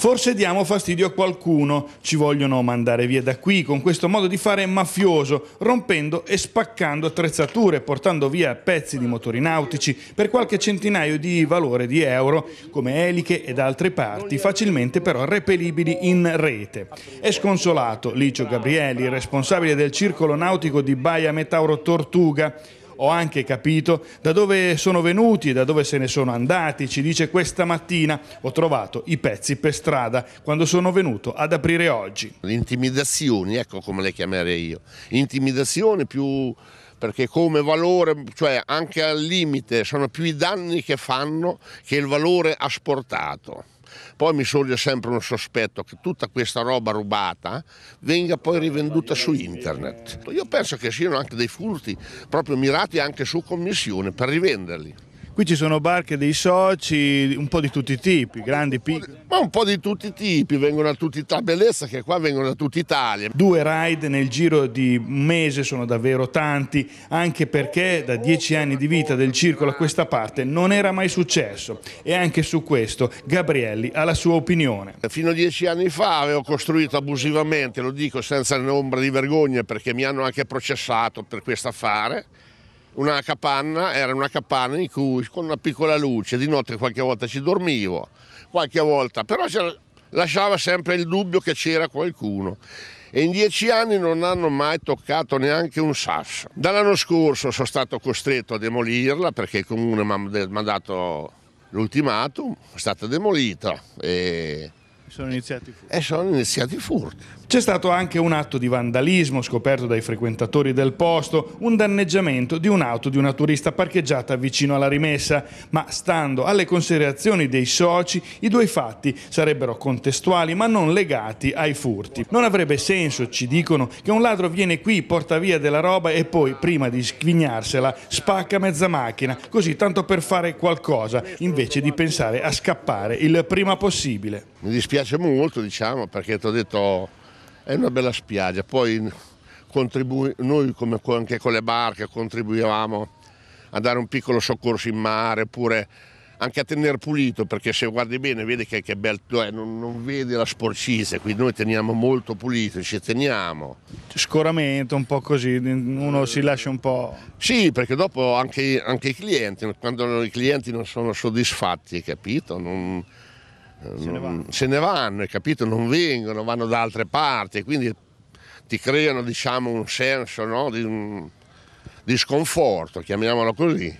Forse diamo fastidio a qualcuno, ci vogliono mandare via da qui con questo modo di fare mafioso, rompendo e spaccando attrezzature, portando via pezzi di motori nautici per qualche centinaio di valore di euro, come eliche ed altre parti, facilmente però repelibili in rete. È sconsolato Licio Gabrielli, responsabile del circolo nautico di Baia Metauro Tortuga, ho anche capito da dove sono venuti e da dove se ne sono andati. Ci dice questa mattina ho trovato i pezzi per strada quando sono venuto ad aprire oggi. Le intimidazioni, ecco come le chiamerei io. Intimidazione più perché come valore, cioè anche al limite, sono più i danni che fanno che il valore asportato. Poi mi sorge sempre un sospetto che tutta questa roba rubata venga poi rivenduta su internet. Io penso che siano anche dei furti proprio mirati anche su commissione per rivenderli. Qui ci sono barche dei soci, un po' di tutti i tipi, grandi, piccoli. Ma un po' di tutti i tipi, vengono da tutta Italia, bellezza che qua vengono da tutta Italia. Due ride nel giro di un mese sono davvero tanti, anche perché da dieci anni di vita del circolo a questa parte non era mai successo e anche su questo Gabrielli ha la sua opinione. Fino a dieci anni fa avevo costruito abusivamente, lo dico senza ombra di vergogna perché mi hanno anche processato per questo affare, una capanna, era una capanna in cui con una piccola luce, di notte qualche volta ci dormivo, qualche volta, però lasciava sempre il dubbio che c'era qualcuno. E in dieci anni non hanno mai toccato neanche un sasso. Dall'anno scorso sono stato costretto a demolirla perché il comune mi ha mandato l'ultimatum, è stata demolita e sono iniziati i furti. E sono iniziati i furti. C'è stato anche un atto di vandalismo scoperto dai frequentatori del posto, un danneggiamento di un'auto di una turista parcheggiata vicino alla rimessa, ma stando alle considerazioni dei soci i due fatti sarebbero contestuali ma non legati ai furti. Non avrebbe senso, ci dicono, che un ladro viene qui, porta via della roba e poi, prima di squignarsela, spacca mezza macchina, così tanto per fare qualcosa, invece di pensare a scappare il prima possibile. Mi dispiace piace molto, diciamo, perché ti ho detto oh, è una bella spiaggia. Poi noi come anche con le barche contribuivamo a dare un piccolo soccorso in mare, oppure anche a tenere pulito, perché se guardi bene vedi che, che bello è, cioè, non, non, vedi la sporcizia, quindi noi teniamo molto pulito, ci teniamo. Scoramento, un po' così, uno si lascia un po'... Sì, perché dopo anche, anche i clienti, quando i clienti non sono soddisfatti, capito? Non, Mm, se ne, vanno. se capito? Non vengono, vanno da altre parti, quindi ti creano diciamo, un senso no? di, di sconforto, chiamiamolo così.